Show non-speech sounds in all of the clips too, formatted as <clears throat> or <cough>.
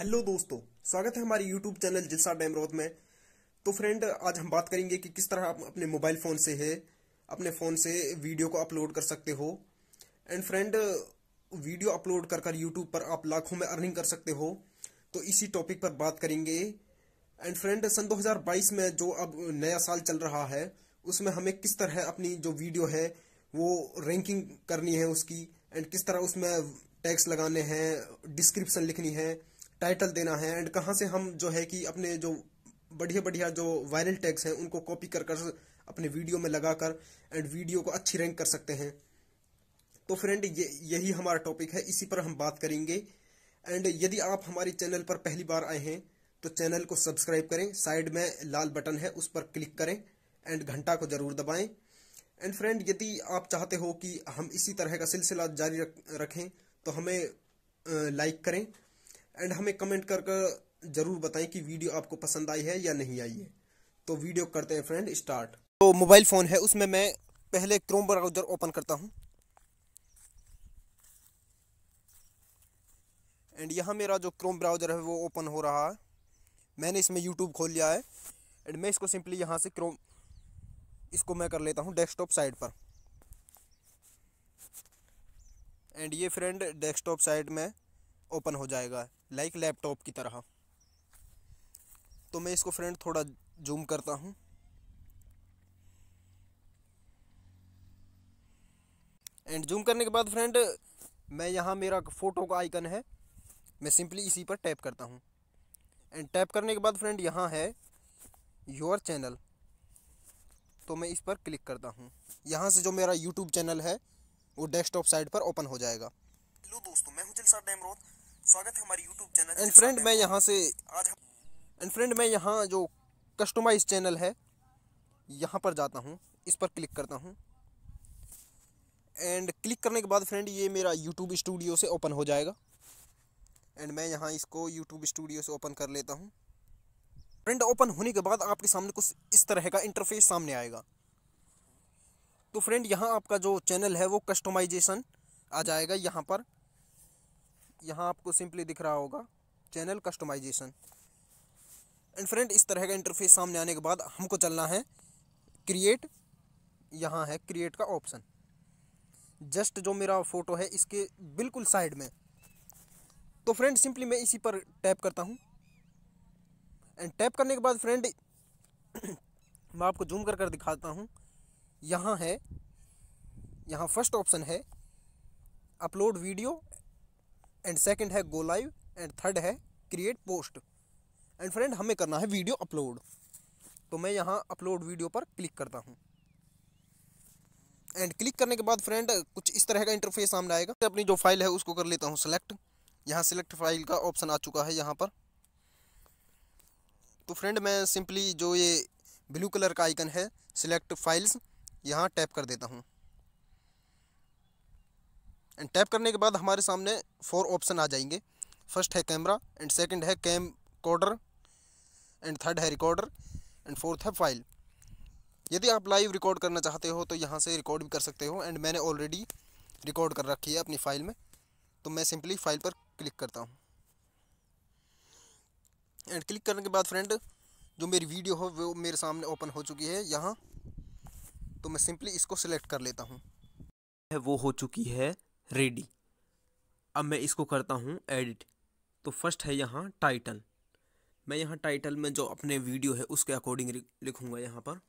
hello दोस्तों स्वागत है हमारे यूट्यूब चैनल जिल्सा डैमरोद में तो फ्रेंड आज हम बात करेंगे कि किस तरह आप अपने मोबाइल फ़ोन से है अपने फ़ोन से वीडियो को अपलोड कर सकते हो एंड फ्रेंड वीडियो अपलोड कर कर यूट्यूब पर आप लाखों में अर्निंग कर सकते हो तो इसी टॉपिक पर बात करेंगे एंड फ्रेंड सन 2022 में जो अब नया साल चल रहा है उसमें हमें किस तरह अपनी जो वीडियो है वो रैंकिंग करनी है उसकी एंड किस तरह उसमें टैक्स लगाने हैं डिस्क्रिप्शन लिखनी है टाइटल देना है एंड कहाँ से हम जो है कि अपने जो बढ़िया बढ़िया जो वायरल टैग्स हैं उनको कॉपी कर कर अपने वीडियो में लगा कर एंड वीडियो को अच्छी रैंक कर सकते हैं तो फ्रेंड ये यही हमारा टॉपिक है इसी पर हम बात करेंगे एंड यदि आप हमारे चैनल पर पहली बार आए हैं तो चैनल को सब्सक्राइब करें साइड में लाल बटन है उस पर क्लिक करें एंड घंटा को जरूर दबाएं एंड फ्रेंड यदि आप चाहते हो कि हम इसी तरह का सिलसिला जारी रखें तो हमें लाइक करें एंड हमें कमेंट कर कर जरूर बताएं कि वीडियो आपको पसंद आई है या नहीं आई है तो वीडियो करते हैं फ्रेंड स्टार्ट तो मोबाइल फ़ोन है उसमें मैं पहले क्रोम ब्राउज़र ओपन करता हूँ एंड यहाँ मेरा जो क्रोम ब्राउज़र है वो ओपन हो रहा है मैंने इसमें यूट्यूब खोल लिया है एंड मैं इसको सिंपली यहाँ से क्रोम इसको मैं कर लेता हूँ डेस्कटॉप साइड पर एंड ये फ्रेंड डेस्कटॉप साइड में ओपन हो जाएगा लाइक लैपटॉप की तरह तो मैं इसको फ्रेंड थोड़ा जूम करता हूँ एंड जूम करने के बाद फ्रेंड मैं यहाँ मेरा फ़ोटो का आइकन है मैं सिंपली इसी पर टैप करता हूँ एंड टैप करने के बाद फ्रेंड यहाँ है योर चैनल तो मैं इस पर क्लिक करता हूँ यहाँ से जो मेरा यूट्यूब चैनल है वो डेस्कटॉप साइड पर ओपन हो जाएगा हेलो दोस्तों मैं हूँ जलसा डैमरोथ स्वागत है हमारे यूट्यूब चैनल एंड फ्रेंड मैं यहाँ से आज एंड फ्रेंड मैं यहाँ जो कस्टमाइज चैनल है यहाँ पर जाता हूँ इस पर क्लिक करता हूँ एंड क्लिक करने के बाद फ्रेंड ये मेरा यूट्यूब स्टूडियो से ओपन हो जाएगा एंड मैं यहाँ इसको यूट्यूब स्टूडियो से ओपन कर लेता हूँ फ्रेंड ओपन होने के बाद आपके सामने कुछ इस तरह का इंटरफेस सामने आएगा तो फ्रेंड यहाँ आपका जो चैनल है वो कस्टमाइजेशन आ जाएगा यहाँ पर यहाँ आपको सिंपली दिख रहा होगा चैनल कस्टमाइजेशन एंड फ्रेंड इस तरह का इंटरफेस सामने आने के बाद हमको चलना है क्रिएट यहाँ है क्रिएट का ऑप्शन जस्ट जो मेरा फ़ोटो है इसके बिल्कुल साइड में तो फ्रेंड सिंपली मैं इसी पर टैप करता हूँ एंड टैप करने के बाद फ्रेंड <clears throat> मैं आपको जूम कर कर दिखाता हूँ यहाँ है यहाँ फर्स्ट ऑप्शन है अपलोड वीडियो एंड सेकंड है गो लाइव एंड थर्ड है क्रिएट पोस्ट एंड फ्रेंड हमें करना है वीडियो अपलोड तो मैं यहाँ अपलोड वीडियो पर क्लिक करता हूँ एंड क्लिक करने के बाद फ्रेंड कुछ इस तरह का इंटरफेस सामने आएगा तो अपनी जो फाइल है उसको कर लेता हूँ सेलेक्ट यहाँ सेलेक्ट फाइल का ऑप्शन आ चुका है यहाँ पर तो फ्रेंड मैं सिंपली जो ये ब्लू कलर का आइकन है सिलेक्ट फाइल्स यहाँ टैप कर देता हूँ एंड टैप करने के बाद हमारे सामने फोर ऑप्शन आ जाएंगे फर्स्ट है कैमरा एंड सेकंड है कैम कोडर एंड थर्ड है रिकॉर्डर एंड फोर्थ है फाइल यदि आप लाइव रिकॉर्ड करना चाहते हो तो यहाँ से रिकॉर्ड भी कर सकते हो एंड मैंने ऑलरेडी रिकॉर्ड कर रखी है अपनी फ़ाइल में तो मैं सिंपली फ़ाइल पर क्लिक करता हूँ एंड क्लिक करने के बाद फ्रेंड जो मेरी वीडियो हो वो मेरे सामने ओपन हो चुकी है यहाँ तो मैं सिंपली इसको सिलेक्ट कर लेता हूँ वो हो चुकी है रेडी अब मैं इसको करता हूँ एडिट तो फर्स्ट है यहाँ टाइटल मैं यहाँ टाइटल में जो अपने वीडियो है उसके अकॉर्डिंग लिखूँगा यहाँ पर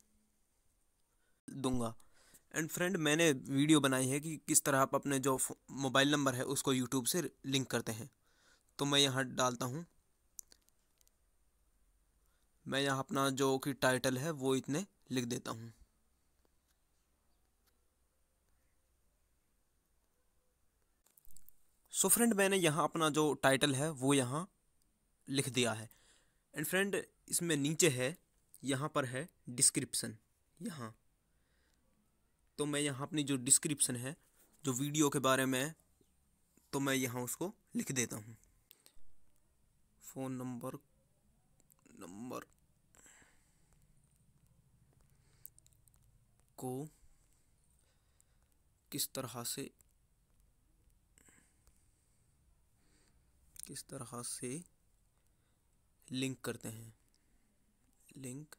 दूंगा एंड फ्रेंड मैंने वीडियो बनाई है कि किस तरह आप अपने जो मोबाइल नंबर है उसको यूट्यूब से लिंक करते हैं तो मैं यहाँ डालता हूँ मैं यहाँ अपना जो कि टाइटल है वो इतने लिख देता हूँ सो so फ्रेंड मैंने यहाँ अपना जो टाइटल है वो यहाँ लिख दिया है एंड फ्रेंड इसमें नीचे है यहाँ पर है डिस्क्रिप्शन यहाँ तो मैं यहाँ अपनी जो डिस्क्रिप्शन है जो वीडियो के बारे में तो मैं यहाँ उसको लिख देता हूँ फ़ोन नंबर नंबर को किस तरह से किस तरह से लिंक करते हैं लिंक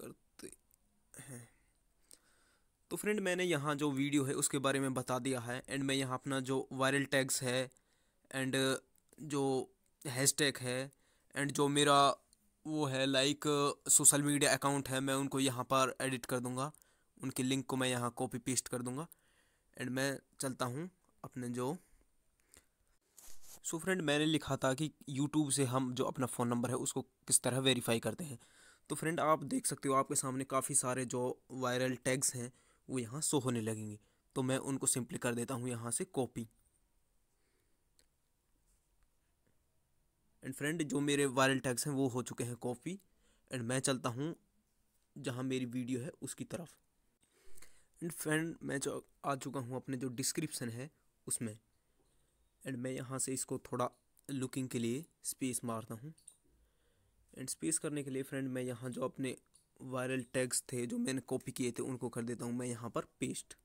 करते हैं तो फ्रेंड मैंने यहाँ जो वीडियो है उसके बारे में बता दिया है एंड मैं यहाँ अपना जो वायरल टैग्स है एंड जो हैशटैग है एंड जो मेरा वो है लाइक सोशल मीडिया अकाउंट है मैं उनको यहाँ पर एडिट कर दूँगा उनके लिंक को मैं यहाँ कॉपी पेस्ट कर दूँगा एंड मैं चलता हूँ अपने जो सो फ्रेंड मैंने लिखा था कि यूट्यूब से हम जो अपना फ़ोन नंबर है उसको किस तरह वेरीफाई करते हैं तो फ्रेंड आप देख सकते हो आपके सामने काफ़ी सारे जो वायरल टैग्स हैं वो यहाँ सो होने लगेंगे तो मैं उनको सिंपली कर देता हूँ यहाँ से कॉपी एंड फ्रेंड जो मेरे वायरल टैग्स हैं वो हो चुके हैं कॉपी एंड मैं चलता हूँ जहाँ मेरी वीडियो है उसकी तरफ एंड फ्रेंड मैं जो आ चुका हूँ अपने जो डिस्क्रिप्सन है उसमें एंड मैं यहाँ से इसको थोड़ा लुकिंग के लिए स्पेस मारता हूँ एंड स्पेस करने के लिए फ्रेंड मैं यहाँ जो अपने वायरल टैग्स थे जो मैंने कॉपी किए थे उनको कर देता हूँ मैं यहाँ पर पेस्ट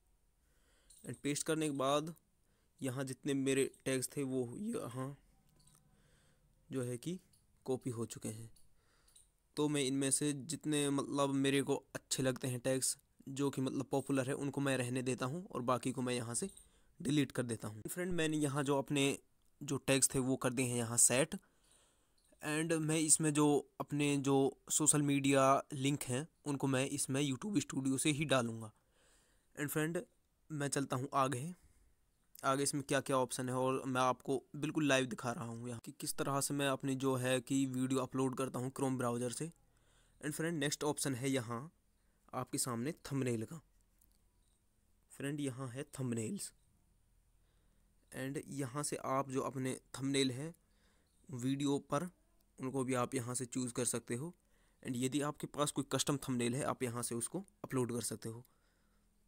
एंड पेस्ट करने के बाद यहाँ जितने मेरे टैग्स थे वो यहाँ जो है कि कॉपी हो चुके हैं तो मैं इनमें से जितने मतलब मेरे को अच्छे लगते हैं टैग्स जो कि मतलब पॉपुलर है उनको मैं रहने देता हूँ और बाकी को मैं यहाँ से डिलीट कर देता हूँ फ्रेंड मैंने यहाँ जो अपने जो टैग्स थे वो कर दिए हैं यहाँ सेट एंड मैं इसमें जो अपने जो सोशल मीडिया लिंक हैं उनको मैं इसमें यूट्यूब स्टूडियो से ही डालूँगा एंड फ्रेंड मैं चलता हूँ आगे आगे इसमें क्या क्या ऑप्शन है और मैं आपको बिल्कुल लाइव दिखा रहा हूँ यहाँ कि किस तरह से मैं अपनी जो है कि वीडियो अपलोड करता हूँ क्रोम ब्राउज़र से एंड फ्रेंड नेक्स्ट ऑप्शन है यहाँ आपके सामने थंबनेल का फ्रेंड यहाँ है थंबनेल्स एंड यहाँ से आप जो अपने थंबनेल है वीडियो पर उनको भी आप यहाँ से चूज़ कर सकते हो एंड यदि आपके पास कोई कस्टम थंबनेल है आप यहाँ से उसको अपलोड कर सकते हो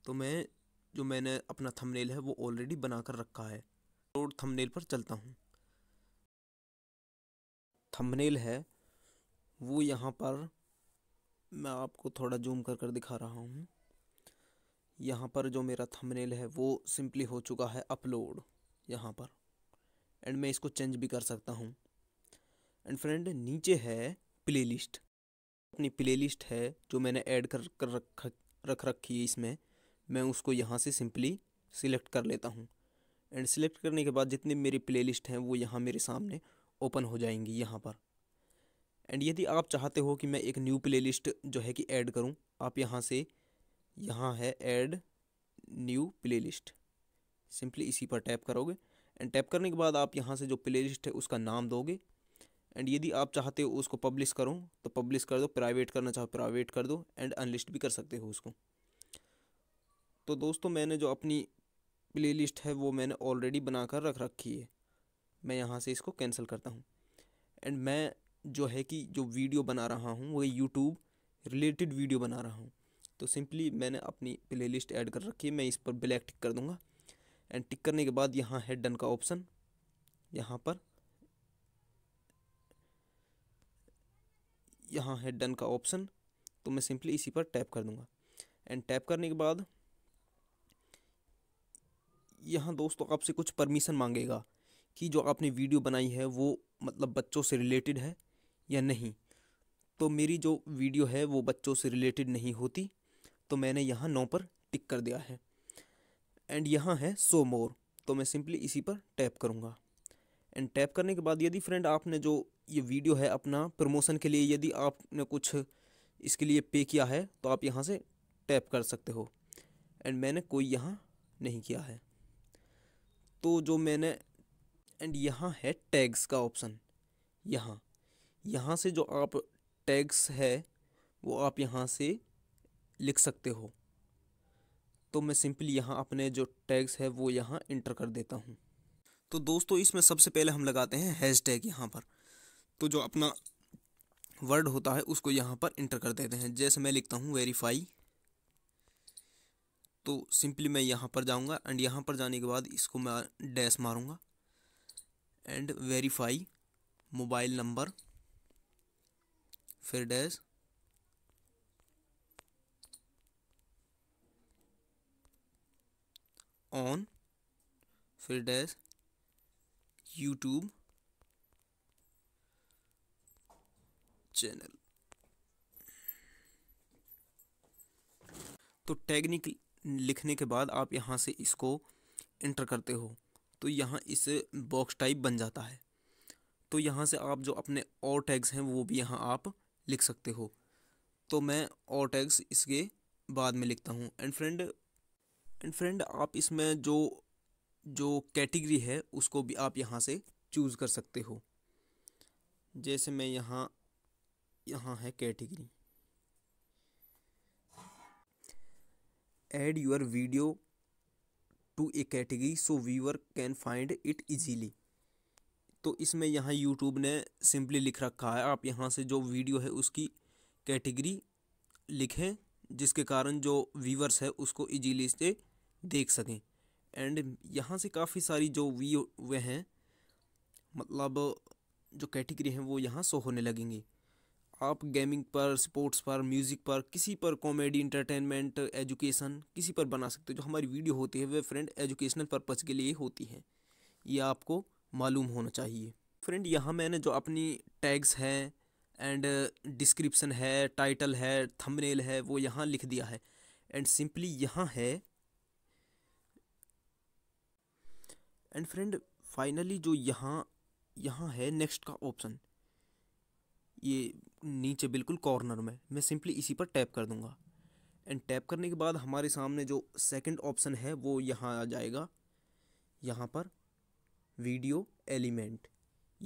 तो मैं जो मैंने अपना थंबनेल है वो ऑलरेडी बना कर रखा है अपलोड थंबनेल पर चलता हूँ थंबनेल है वो यहाँ पर मैं आपको थोड़ा जूम कर कर दिखा रहा हूँ यहाँ पर जो मेरा थंबनेल है वो सिंपली हो चुका है अपलोड यहाँ पर एंड मैं इसको चेंज भी कर सकता हूँ एंड फ्रेंड नीचे है प्लेलिस्ट अपनी प्लेलिस्ट है जो मैंने ऐड कर कर रख रख रखी है इसमें मैं उसको यहाँ से सिंपली सिलेक्ट कर लेता हूँ एंड सिलेक्ट करने के बाद जितनी मेरी प्लेलिस्ट हैं वो यहाँ मेरे सामने ओपन हो जाएंगी यहाँ पर एंड यदि आप चाहते हो कि मैं एक न्यू प्लेलिस्ट जो है कि ऐड करूँ आप यहाँ से यहाँ है ऐड न्यू प्लेलिस्ट सिंपली इसी पर टैप करोगे एंड टैप करने के बाद आप यहाँ से जो प्ले है उसका नाम दोगे एंड यदि आप चाहते हो उसको पब्लिश करो तो पब्लिश कर दो प्राइवेट करना चाहो प्राइवेट कर दो एंड अनलिस्ट भी कर सकते हो उसको तो दोस्तों मैंने जो अपनी प्लेलिस्ट है वो मैंने ऑलरेडी बना कर रख रखी है मैं यहाँ से इसको कैंसिल करता हूँ एंड मैं जो है कि जो वीडियो बना रहा हूँ वो यूट्यूब रिलेटेड वीडियो बना रहा हूँ तो सिंपली मैंने अपनी प्ले ऐड कर रखी है मैं इस पर ब्लैक टिक कर दूँगा एंड टिक करने के बाद यहाँ है डन का ऑप्शन यहाँ पर यहाँ है डन का ऑप्शन तो मैं सिंपली इसी पर टैप कर दूंगा एंड टैप करने के बाद यहाँ दोस्तों आपसे कुछ परमिशन मांगेगा कि जो आपने वीडियो बनाई है वो मतलब बच्चों से रिलेटेड है या नहीं तो मेरी जो वीडियो है वो बच्चों से रिलेटेड नहीं होती तो मैंने यहाँ नौ पर टिक कर दिया है एंड यहाँ है सो मोर तो मैं सिंपली इसी पर टैप करूँगा एंड टैप करने के बाद यदि फ्रेंड आपने जो ये वीडियो है अपना प्रमोशन के लिए यदि आपने कुछ इसके लिए पे किया है तो आप यहाँ से टैप कर सकते हो एंड मैंने कोई यहाँ नहीं किया है तो जो मैंने एंड यहाँ है टैग्स का ऑप्शन यहाँ यहाँ से जो आप टैग्स है वो आप यहाँ से लिख सकते हो तो मैं सिंपली यहाँ अपने जो टैग्स है वो यहाँ इंटर कर देता हूँ तो दोस्तों इसमें सबसे पहले हम लगाते हैं हैश टैग यहाँ पर तो जो अपना वर्ड होता है उसको यहाँ पर इंटर कर देते हैं जैसे मैं लिखता हूँ वेरीफाई तो सिंपली मैं यहाँ पर जाऊँगा एंड यहाँ पर जाने के बाद इसको मैं डैश मारूँगा एंड वेरीफाई मोबाइल नंबर फिर डैश ऑन फिर डैश यूट्यूब चैनल तो टेक्निक लिखने के बाद आप यहाँ से इसको इंटर करते हो तो यहाँ इस बॉक्स टाइप बन जाता है तो यहाँ से आप जो अपने और टैग्स हैं वो भी यहाँ आप लिख सकते हो तो मैं और टैग्स इसके बाद में लिखता हूँ एंड फ्रेंड एंड फ्रेंड आप इसमें जो जो कैटेगरी है उसको भी आप यहाँ से चूज़ कर सकते हो जैसे मैं यहाँ यहाँ है category add your video to a category so viewer can find it easily तो इसमें यहाँ यूट्यूब ने सिंपली लिख रखा है आप यहाँ से जो वीडियो है उसकी कैटेगरी लिखें जिसके कारण जो व्यूवर्स है उसको इजीली से देख सकें एंड यहाँ से काफ़ी सारी जो वी वे हैं मतलब जो कैटेगरी हैं वो यहाँ शो होने लगेंगी आप गेमिंग पर स्पोर्ट्स पर म्यूज़िक पर किसी पर कॉमेडी इंटरटेनमेंट एजुकेशन किसी पर बना सकते हो जो हमारी वीडियो होती है वह फ्रेंड एजुकेशनल पर्पज़ के लिए होती है ये आपको मालूम होना चाहिए फ्रेंड यहाँ मैंने जो अपनी टैग्स हैं एंड डिस्क्रिप्सन है टाइटल है थंबनेल है वो यहाँ लिख दिया है एंड सिंपली यहाँ है एंड फ्रेंड फाइनली जो यहाँ यहाँ है नेक्स्ट का ऑप्शन ये नीचे बिल्कुल कॉर्नर में मैं सिंपली इसी पर टैप कर दूँगा एंड टैप करने के बाद हमारे सामने जो सेकंड ऑप्शन है वो यहाँ आ जाएगा यहाँ पर वीडियो एलिमेंट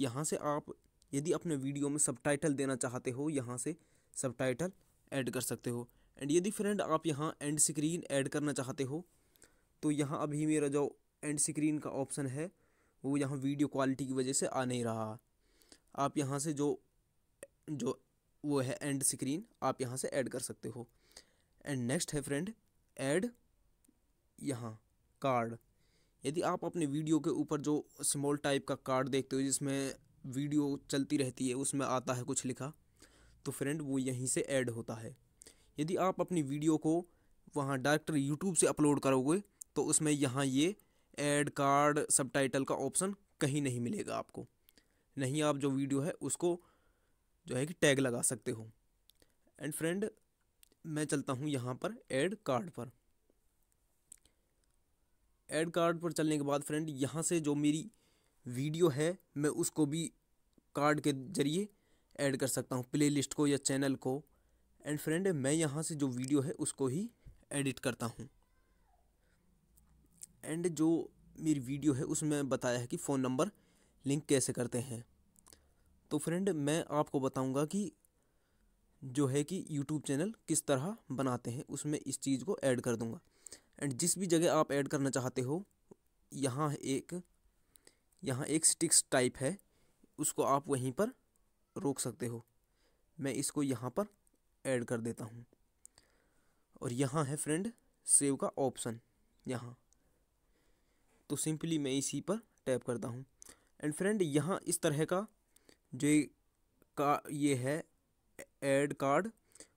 यहाँ से आप यदि अपने वीडियो में सबटाइटल देना चाहते हो यहाँ से सबटाइटल ऐड कर सकते हो एंड यदि फ्रेंड आप यहाँ एंड स्क्रीन ऐड करना चाहते हो तो यहाँ अभी मेरा जो एंड स्क्रीन का ऑप्शन है वो यहाँ वीडियो क्वालिटी की वजह से आ नहीं रहा आप यहाँ से जो जो वो है एंड स्क्रीन आप यहाँ से ऐड कर सकते हो एंड नेक्स्ट है फ्रेंड ऐड यहाँ कार्ड यदि आप अपने वीडियो के ऊपर जो स्मॉल टाइप का कार्ड देखते हो जिसमें वीडियो चलती रहती है उसमें आता है कुछ लिखा तो फ्रेंड वो यहीं से ऐड होता है यदि आप अपनी वीडियो को वहाँ डायरेक्टर यूट्यूब से अपलोड करोगे तो उसमें यहाँ ये एड कार्ड सब टाइटल का ऑप्शन कहीं नहीं मिलेगा आपको नहीं आप जो वीडियो है उसको जो है कि टैग लगा सकते हो एंड फ्रेंड मैं चलता हूँ यहाँ पर एड कार्ड पर एड कार्ड पर चलने के बाद फ्रेंड यहाँ से जो मेरी वीडियो है मैं उसको भी कार्ड के ज़रिए ऐड कर सकता हूँ प्ले लिस्ट को या चैनल को एंड फ्रेंड मैं यहाँ से जो वीडियो है उसको ही एडिट करता हूँ एंड जो मेरी वीडियो है उसमें बताया है कि फ़ोन नंबर लिंक कैसे करते हैं तो फ्रेंड मैं आपको बताऊंगा कि जो है कि यूट्यूब चैनल किस तरह बनाते हैं उसमें इस चीज़ को ऐड कर दूंगा एंड जिस भी जगह आप ऐड करना चाहते हो यहाँ एक यहाँ एक स्टिक्स टाइप है उसको आप वहीं पर रोक सकते हो मैं इसको यहाँ पर ऐड कर देता हूँ और यहाँ है फ्रेंड सेव का ऑप्शन यहाँ तो सिंपली मैं इसी पर टैप करता हूँ एंड फ्रेंड यहाँ इस तरह का जो का ये है एड कार्ड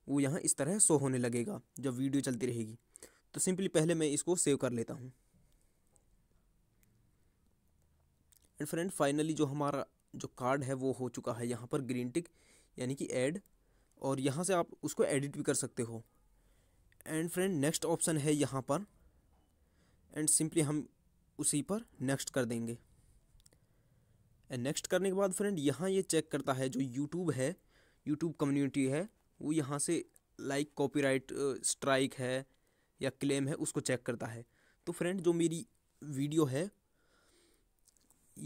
वो यहाँ इस तरह शो होने लगेगा जब वीडियो चलती रहेगी तो सिंपली पहले मैं इसको सेव कर लेता हूँ एंड फ्रेंड फाइनली जो हमारा जो कार्ड है वो हो चुका है यहाँ पर ग्रीन टिक यानी कि ऐड और यहाँ से आप उसको एडिट भी कर सकते हो एंड फ्रेंड नेक्स्ट ऑप्शन है यहाँ पर एंड सिंपली हम उसी पर नेक्स्ट कर देंगे एंड नेक्स्ट करने के बाद फ्रेंड यहाँ ये चेक करता है जो यूट्यूब है यूट्यूब कम्युनिटी है वो यहाँ से लाइक कॉपीराइट स्ट्राइक है या क्लेम है उसको चेक करता है तो फ्रेंड जो मेरी वीडियो है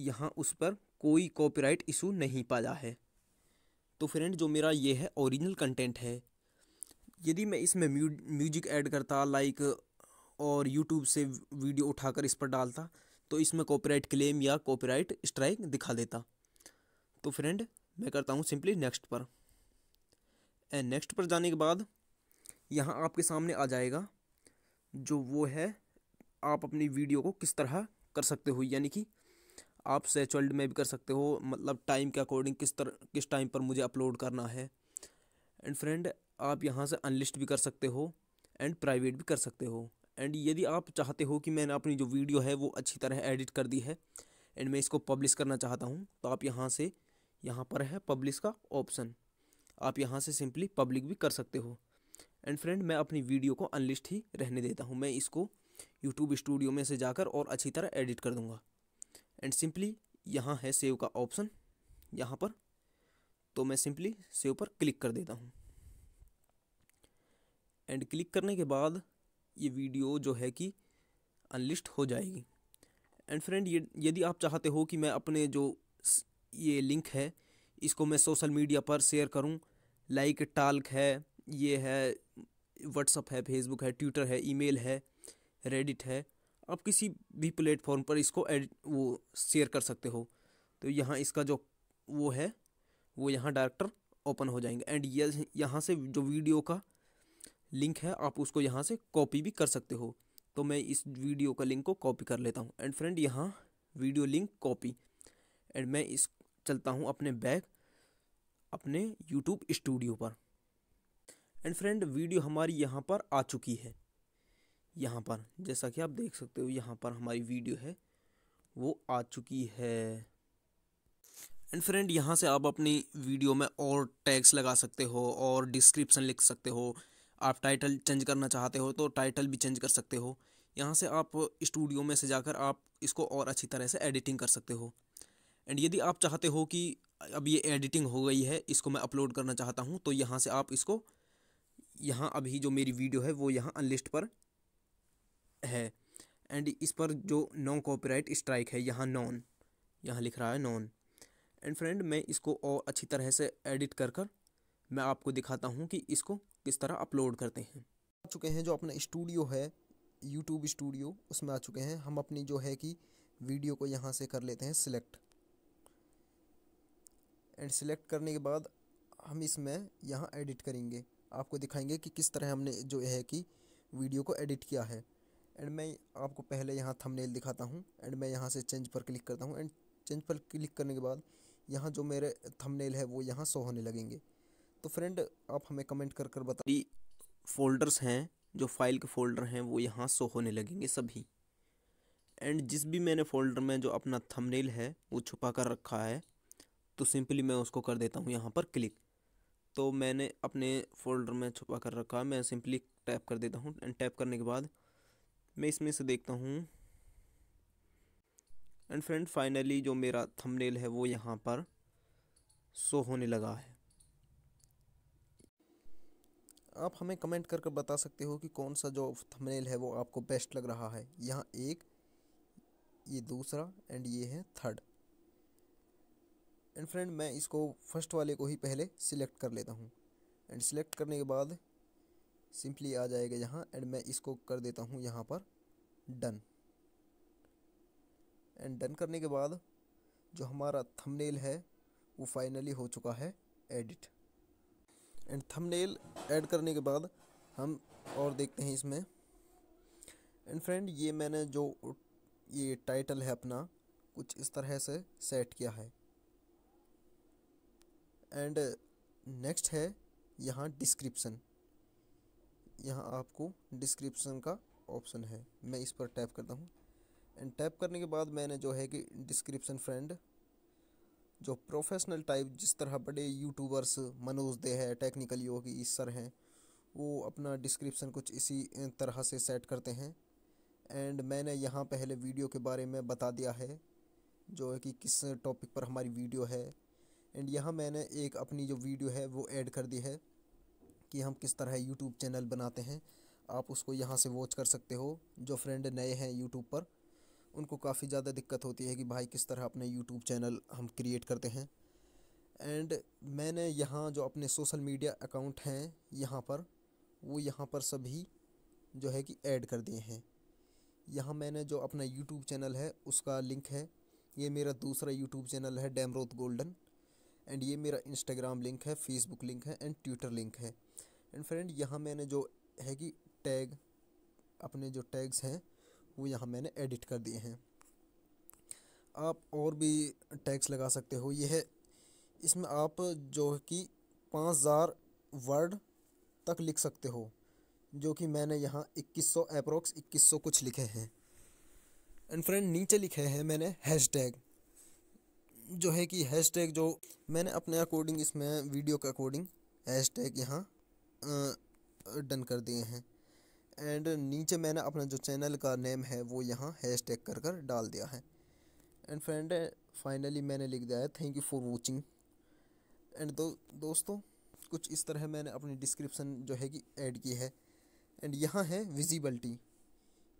यहाँ उस पर कोई कॉपीराइट इशू नहीं पाया है तो फ्रेंड जो मेरा ये है ओरिजिनल कंटेंट है यदि मैं इसमें म्यूजिक ऐड करता लाइक और यूट्यूब से वीडियो उठाकर इस पर डालता तो इसमें कॉपीराइट क्लेम या कॉपीराइट स्ट्राइक दिखा देता तो फ्रेंड मैं करता हूँ सिंपली नेक्स्ट पर एंड नेक्स्ट पर जाने के बाद यहाँ आपके सामने आ जाएगा जो वो है आप अपनी वीडियो को किस तरह कर सकते हो यानी कि आप सेचुअल्ड में भी कर सकते हो मतलब टाइम के अकॉर्डिंग किस तरह किस टाइम पर मुझे अपलोड करना है एंड फ्रेंड आप यहाँ से अनलिस्ट भी कर सकते हो एंड प्राइवेट भी कर सकते हो एंड यदि आप चाहते हो कि मैंने अपनी जो वीडियो है वो अच्छी तरह एडिट कर दी है एंड मैं इसको पब्लिश करना चाहता हूँ तो आप यहाँ से यहाँ पर है पब्लिश का ऑप्शन आप यहाँ से सिंपली पब्लिक भी कर सकते हो एंड फ्रेंड मैं अपनी वीडियो को अनलिस्ट ही रहने देता हूँ मैं इसको यूट्यूब स्टूडियो में से जाकर और अच्छी तरह एडिट कर दूँगा एंड सिंपली यहाँ है सेव का ऑप्शन यहाँ पर तो मैं सिंपली सेव पर क्लिक कर देता हूँ एंड क्लिक करने के बाद ये वीडियो जो है कि अनलिस्ट हो जाएगी एंड फ्रेंड ये यदि आप चाहते हो कि मैं अपने जो ये लिंक है इसको मैं सोशल मीडिया पर शेयर करूं लाइक टाल्क है ये है व्हाट्सअप है फेसबुक है ट्विटर है ईमेल है रेडिट है आप किसी भी प्लेटफॉर्म पर इसको एड वो शेयर कर सकते हो तो यहाँ इसका जो वो है वो यहाँ डायरेक्टर ओपन हो जाएंगे एंड यह यहाँ से जो वीडियो का लिंक है आप उसको यहाँ से कॉपी भी कर सकते हो तो मैं इस वीडियो का लिंक को कॉपी कर लेता हूँ एंड फ्रेंड यहाँ वीडियो लिंक कॉपी एंड मैं इस चलता हूँ अपने बैग अपने यूट्यूब स्टूडियो पर एंड फ्रेंड वीडियो हमारी यहाँ पर आ चुकी है यहाँ पर जैसा कि आप देख सकते हो यहाँ पर हमारी वीडियो है वो आ चुकी है एंड फ्रेंड यहाँ से आप अपनी वीडियो में और टैग्स लगा सकते हो और डिस्क्रिप्शन लिख सकते हो आप टाइटल चेंज करना चाहते हो तो टाइटल भी चेंज कर सकते हो यहाँ से आप स्टूडियो में से जाकर आप इसको और अच्छी तरह से एडिटिंग कर सकते हो एंड यदि आप चाहते हो कि अब ये एडिटिंग हो गई है इसको मैं अपलोड करना चाहता हूँ तो यहाँ से आप इसको यहाँ अभी जो मेरी वीडियो है वो यहाँ अनलिस्ट पर है एंड इस पर जो नॉन कॉपीराइट स्ट्राइक है यहाँ नॉन यहाँ लिख रहा है नॉन एंड फ्रेंड मैं इसको और अच्छी तरह से एडिट कर कर मैं आपको दिखाता हूँ कि इसको किस तरह अपलोड करते हैं आ चुके हैं जो अपना स्टूडियो है यूट्यूब स्टूडियो उसमें आ चुके हैं हम अपनी जो है कि वीडियो को यहाँ से कर लेते हैं सिलेक्ट एंड सिलेक्ट करने के बाद हम इसमें यहाँ एडिट करेंगे आपको दिखाएंगे कि किस तरह हमने जो है कि वीडियो को एडिट किया है एंड मैं आपको पहले यहाँ थंबनेल दिखाता हूँ एंड मैं यहाँ से चेंज पर क्लिक करता हूँ एंड चेंज पर क्लिक करने के बाद यहाँ जो मेरे थंबनेल है वो यहाँ सो होने लगेंगे तो फ्रेंड आप हमें कमेंट कर कर बता फोल्डर्स हैं जो फाइल के फोल्डर हैं वो यहाँ सो होने लगेंगे सभी एंड जिस भी मैंने फोल्डर में जो अपना थंबनेल है वो छुपा कर रखा है तो सिंपली मैं उसको कर देता हूँ यहाँ पर क्लिक तो मैंने अपने फोल्डर में छुपा कर रखा है मैं सिंपली टैप कर देता हूँ एंड टैप करने के बाद मैं इसमें से देखता हूँ एंड फ्रेंड फाइनली जो मेरा थंबनेल है वो यहाँ पर सो होने लगा है आप हमें कमेंट करके बता सकते हो कि कौन सा जो थंबनेल है वो आपको बेस्ट लग रहा है यहाँ एक ये दूसरा एंड ये है थर्ड एंड फ्रेंड मैं इसको फर्स्ट वाले को ही पहले सिलेक्ट कर लेता हूँ एंड सिलेक्ट करने के बाद सिंपली आ जाएगा यहाँ एंड मैं इसको कर देता हूँ यहाँ पर डन एंड डन करने के बाद जो हमारा थंबनेल है वो फाइनली हो चुका है एडिट एंड थंबनेल ऐड करने के बाद हम और देखते हैं इसमें एंड फ्रेंड ये मैंने जो ये टाइटल है अपना कुछ इस तरह से सेट किया है एंड नेक्स्ट है यहाँ डिस्क्रिप्सन यहाँ आपको डिस्क्रिप्सन का ऑप्शन है मैं इस पर टैप करता हूँ एंड टैप करने के बाद मैंने जो है कि डिस्क्रिप्शन फ्रेंड जो प्रोफेशनल टाइप जिस तरह बड़े यूट्यूबर्स मनोज दे है टेक्निकल योगी सर हैं वो अपना डिस्क्रिप्शन कुछ इसी तरह से सेट करते हैं एंड मैंने यहाँ पहले वीडियो के बारे में बता दिया है जो है कि किस टॉपिक पर हमारी वीडियो है एंड यहाँ मैंने एक अपनी जो वीडियो है वो ऐड कर दी है कि हम किस तरह यूट्यूब चैनल बनाते हैं आप उसको यहाँ से वॉच कर सकते हो जो फ्रेंड नए हैं यूट्यूब पर उनको काफ़ी ज़्यादा दिक्कत होती है कि भाई किस तरह अपने यूट्यूब चैनल हम क्रिएट करते हैं एंड मैंने यहाँ जो अपने सोशल मीडिया अकाउंट हैं यहाँ पर वो यहाँ पर सभी जो है कि ऐड कर दिए हैं यहाँ मैंने जो अपना यूट्यूब चैनल है उसका लिंक है ये मेरा दूसरा यूट्यूब चैनल है डैमरोथ गोल्डन एंड ये मेरा इंस्टाग्राम लिंक है फेसबुक लिंक है एंड ट्विटर लिंक है एंड फ्रेंड यहाँ मैंने जो है कि टैग अपने जो टैग्स हैं वो यहाँ मैंने एडिट कर दिए हैं आप और भी टैक्स लगा सकते हो यह इसमें आप जो कि पाँच हज़ार वर्ड तक लिख सकते हो जो कि मैंने यहाँ इक्कीस सौ अप्रोक्स इक्कीस सौ कुछ लिखे हैं एंड फ्रेंड नीचे लिखे हैं मैंने हैश टैग जो है कि हैश टैग जो मैंने अपने अकॉर्डिंग इसमें वीडियो के अकॉर्डिंग हैश टैग यहाँ डन कर दिए हैं एंड नीचे मैंने अपना जो चैनल का नेम है वो यहाँ हैश टैग कर कर डाल दिया है एंड फ्रेंड फाइनली मैंने लिख दिया है thank you for watching and दो दोस्तों कुछ इस तरह मैंने अपनी डिस्क्रिप्शन जो है कि ऐड की है एंड यहाँ है विजिबिलिटी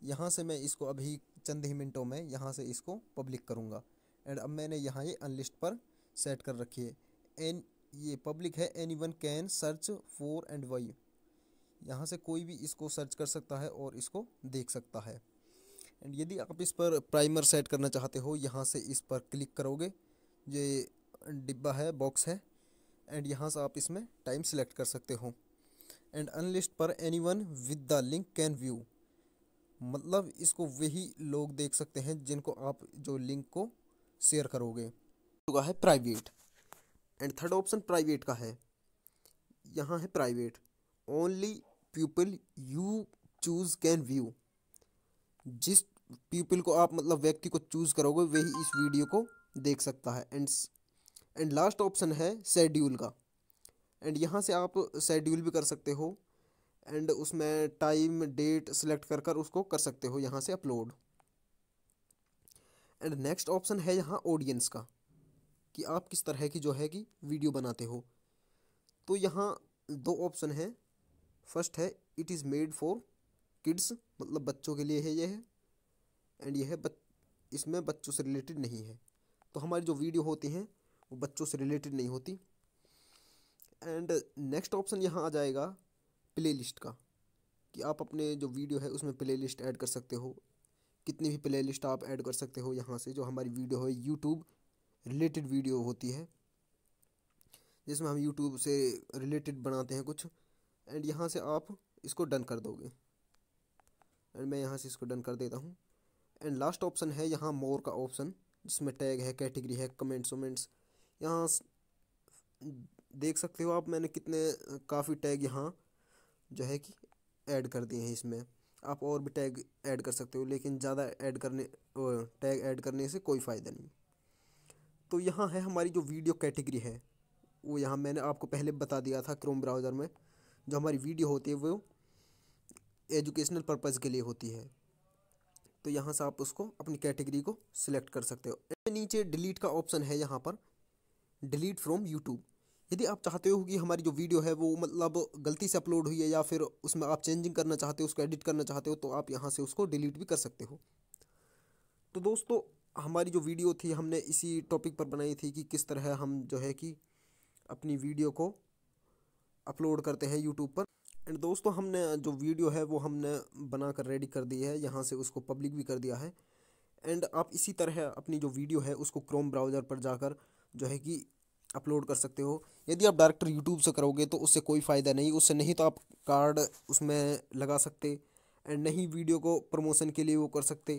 यहाँ से मैं इसको अभी चंद ही मिनटों में यहाँ से इसको पब्लिक करूँगा एंड अब मैंने यहाँ ये अनलिस्ट पर सेट कर रखी है एन ये पब्लिक है anyone can search for and why यहाँ से कोई भी इसको सर्च कर सकता है और इसको देख सकता है एंड यदि आप इस पर प्राइमर सेट करना चाहते हो यहाँ से इस पर क्लिक करोगे ये डिब्बा है बॉक्स है एंड यहाँ से आप इसमें टाइम सेलेक्ट कर सकते हो एंड अनलिस्ट पर anyone with the link can view मतलब इसको वही लोग देख सकते हैं जिनको आप जो लिंक को शेयर करोगे चुका है private and third option private का है यहाँ है private only people you choose can view जिस पीपल को आप मतलब व्यक्ति को चूज़ करोगे वही इस वीडियो को देख सकता है एंड एंड लास्ट ऑप्शन है शेड्यूल का एंड यहाँ से आप शेड्यूल भी कर सकते हो एंड उसमें टाइम डेट सेलेक्ट कर कर उसको कर सकते हो यहाँ से अपलोड एंड नेक्स्ट ऑप्शन है यहाँ ऑडियंस का कि आप किस तरह की जो है कि वीडियो बनाते हो तो यहाँ दो ऑप्शन हैं फर्स्ट है it is made for kids मतलब बच्चों के लिए है यह एंड यह बच इसमें बच्चों से रिलेटेड नहीं है तो हमारी जो वीडियो होती हैं वो बच्चों से रिलेटेड नहीं होती एंड नेक्स्ट ऑप्शन यहाँ आ जाएगा प्ले लिस्ट का कि आप अपने जो वीडियो है उसमें प्ले लिस्ट ऐड कर सकते हो कितनी भी प्ले लिस्ट आप ऐड कर सकते हो यहाँ से जो हमारी वीडियो है यूट्यूब रिलेटेड वीडियो होती है जिसमें हम यूट्यूब से रिलेटेड बनाते हैं कुछ एंड यहाँ से आप इसको डन कर दोगे एंड मैं यहाँ से इसको डन कर देता हूँ एंड लास्ट ऑप्शन है यहाँ मोर का ऑप्शन जिसमें टैग है कैटेगरी है कमेंट्स वमेंट्स यहाँ देख सकते हो आप मैंने कितने काफ़ी टैग यहाँ जो है कि ऐड कर दिए हैं इसमें आप और भी टैग ऐड कर सकते हो लेकिन ज़्यादा ऐड करने टैग ऐड करने से कोई फ़ायदा नहीं तो यहाँ है हमारी जो वीडियो कैटेगरी है वो यहाँ मैंने आपको पहले बता दिया था क्रोम ब्राउज़र में जो हमारी वीडियो होती है वो एजुकेशनल पर्पज़ के लिए होती है तो यहाँ से आप उसको अपनी कैटेगरी को सिलेक्ट कर सकते हो नीचे डिलीट का ऑप्शन है यहाँ पर डिलीट फ्रॉम यूट्यूब यदि आप चाहते हो कि हमारी जो वीडियो है वो मतलब गलती से अपलोड हुई है या फिर उसमें आप चेंजिंग करना चाहते हो उसको एडिट करना चाहते हो तो आप यहाँ से उसको डिलीट भी कर सकते हो तो दोस्तों हमारी जो वीडियो थी हमने इसी टॉपिक पर बनाई थी कि किस तरह हम जो है कि अपनी वीडियो को अपलोड करते हैं यूट्यूब पर एंड दोस्तों हमने जो वीडियो है वो हमने बना कर रेडी कर दी है यहाँ से उसको पब्लिक भी कर दिया है एंड आप इसी तरह अपनी जो वीडियो है उसको क्रोम ब्राउज़र पर जाकर जो है कि अपलोड कर सकते हो यदि आप डायरेक्टर यूट्यूब से करोगे तो उससे कोई फ़ायदा नहीं उससे नहीं तो आप कार्ड उसमें लगा सकते एंड नहीं वीडियो को प्रमोशन के लिए वो कर सकते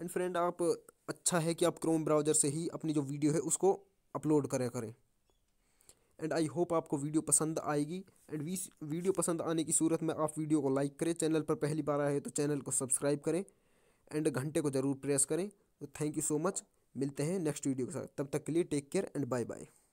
एंड फ्रेंड आप अच्छा है कि आप क्रोम ब्राउज़र से ही अपनी जो वीडियो है उसको अपलोड करें करें एंड आई होप आपको वीडियो पसंद आएगी एंड वीडियो पसंद आने की सूरत में आप वीडियो को लाइक करें चैनल पर पहली बार आए तो चैनल को सब्सक्राइब करें एंड घंटे को ज़रूर प्रेस करें तो थैंक यू सो मच मिलते हैं नेक्स्ट वीडियो के साथ तब तक के लिए take care and bye bye